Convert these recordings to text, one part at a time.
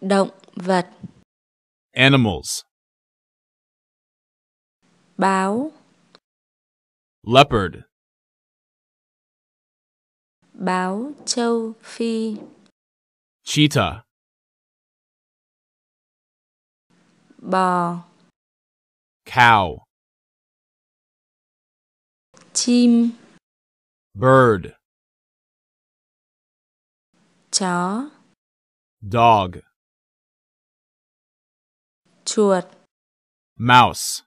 Động vật. Animals. Báo. Leopard. Báo châu Phi. Cheetah. Bò. Cow. Chim. Bird. Chó. Dog. chuột mouse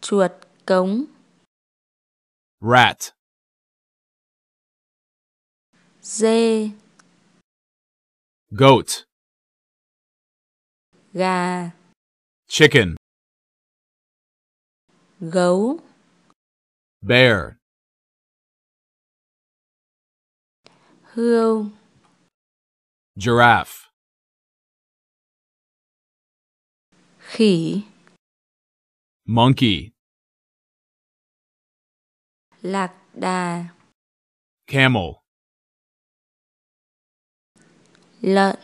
chuột cống rat dê goat gà chicken gấu bear hươu giraffe Monkey. Lạc đà. Camel. Lợn.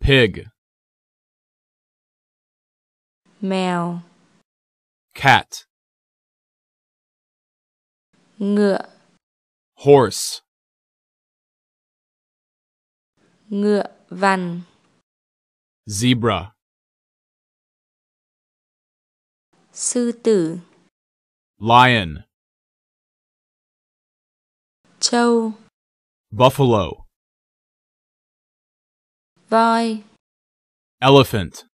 Pig. Mèo. Cat. Ngựa. Horse. Ngựa vằn. Zebra. sư tử lion châu buffalo voi elephant